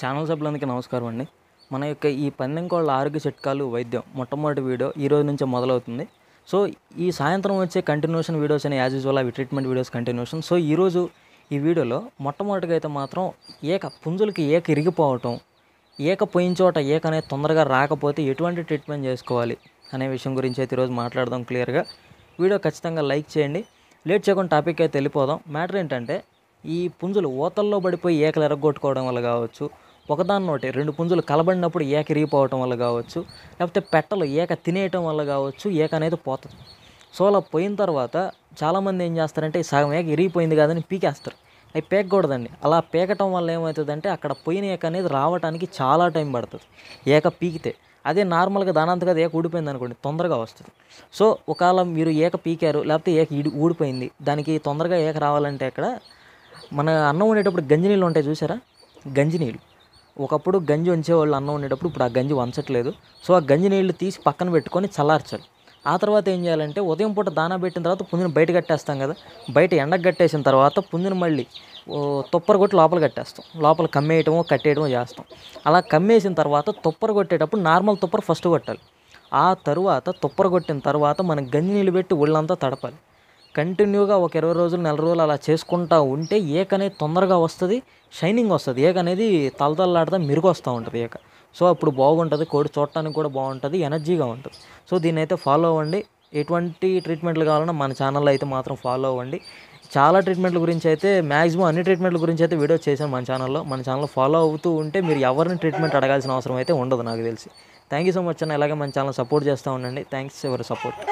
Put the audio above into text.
channel సభ్యులందరికీ నమస్కారం అండి మన యొక్క ఈ పందెం కోళ్ళ ఆరోగ్య చిట్కాలు వైద్యం మొట్టమొదటి వీడియో ఈ రోజు నుంచే మొదలవుతుంది సో ఈ సాయంత్రం వచ్చే కంటిన్యూషన్ వీడియోస్ అని యాజ్ యూజువల్ అవి ట్రీట్మెంట్ వీడియోస్ కంటిన్యూషన్ సో ఈరోజు ఈ వీడియోలో మొట్టమొదటిగా అయితే మాత్రం ఏక పుంజులకి ఏక ఇరిగిపోవటం ఏక పోయిన చోట ఏక అనేది తొందరగా రాకపోతే ఎటువంటి ట్రీట్మెంట్ చేసుకోవాలి అనే విషయం గురించి అయితే ఈరోజు మాట్లాడదాం క్లియర్గా వీడియో ఖచ్చితంగా లైక్ చేయండి లేట్ చేయకుండా టాపిక్ అయితే వెళ్ళిపోదాం మ్యాటర్ ఏంటంటే ఈ పుంజులు ఓతల్లో పడిపోయి ఏకలు ఎరగొట్టుకోవడం వల్ల కావచ్చు ఒకదాన్నోటి రెండు పుంజులు కలబడినప్పుడు ఏక రీపోవటం వల్ల కావచ్చు లేకపోతే పెట్టలు ఏక తినేయటం వల్ల కావచ్చు ఏక అనేది పోతుంది సో అలా పోయిన తర్వాత చాలామంది ఏం చేస్తారంటే సగం ఏక ఇరిగిపోయింది కాదని పీకేస్తారు అవి పీకకూడదండి అలా పీకటం వల్ల ఏమవుతుందంటే అక్కడ పోయిన ఏక అనేది రావడానికి చాలా టైం పడుతుంది ఏక పీకితే అదే నార్మల్గా దానంతగా ఏక ఊడిపోయింది అనుకోండి తొందరగా వస్తుంది సో ఒకవేళ మీరు ఏక పీకారు లేకపోతే ఏక ఇడి ఊడిపోయింది దానికి తొందరగా ఏక రావాలంటే అక్కడ మన అన్నం వండేటప్పుడు నీళ్ళు ఉంటాయి చూసారా గంజి నీళ్ళు ఒకప్పుడు గంజి ఉంచేవాళ్ళు అన్నం ఉండేటప్పుడు ఇప్పుడు ఆ గంజి వంచట్లేదు సో ఆ గంజి నీళ్లు తీసి పక్కన పెట్టుకొని చల్లార్చాలి ఆ తర్వాత ఏం చేయాలంటే ఉదయం పూట దానా పెట్టిన తర్వాత పుంజుని బయట కట్టేస్తాం కదా బయట ఎండకు కట్టేసిన తర్వాత పుంజుని మళ్ళీ తొప్పర కొట్టి లోపల కట్టేస్తాం లోపల కమ్మేయటమో కట్టేయటమో చేస్తాం అలా కమ్మేసిన తర్వాత తొప్పర కొట్టేటప్పుడు నార్మల్ తొప్పర ఫస్ట్ కొట్టాలి ఆ తర్వాత తొప్పర కొట్టిన తర్వాత మనం గంజి నీళ్ళు పెట్టి ఒళ్ళంతా తడపాలి కంటిన్యూగా ఒక ఇరవై రోజులు నెల రోజులు అలా చేసుకుంటా ఉంటే ఏక అనేది తొందరగా వస్తుంది షైనింగ్ వస్తుంది ఏక అనేది తలతలలాడితే మెరుగొస్తూ ఉంటుంది ఏక సో అప్పుడు బాగుంటుంది కోడి చూడటానికి కూడా బాగుంటుంది ఎనర్జీగా ఉంటుంది సో దీన్ని అయితే ఫాలో అవ్వండి ఎటువంటి ట్రీట్మెంట్లు కావాలన్నా మన ఛానల్లో అయితే మాత్రం ఫాలో అవ్వండి చాలా ట్రీట్మెంట్ల గురించి అయితే మ్యాక్సిమం అన్ని ట్రీట్మెంట్ల గురించి అయితే వీడియో చేశాను మన ఛానల్లో మన ఛానల్లో ఫాలో అవుతూ ఉంటే మీరు ఎవరిని ట్రీట్మెంట్ అడగాల్సిన అవసరం అయితే ఉండదు నాకు తెలిసి థ్యాంక్ యూ సో మచ్ అన్న ఇలాగే మన ఛానల్ సపోర్ట్ చేస్తూ ఉండండి థ్యాంక్స్ ఎవరి సపోర్ట్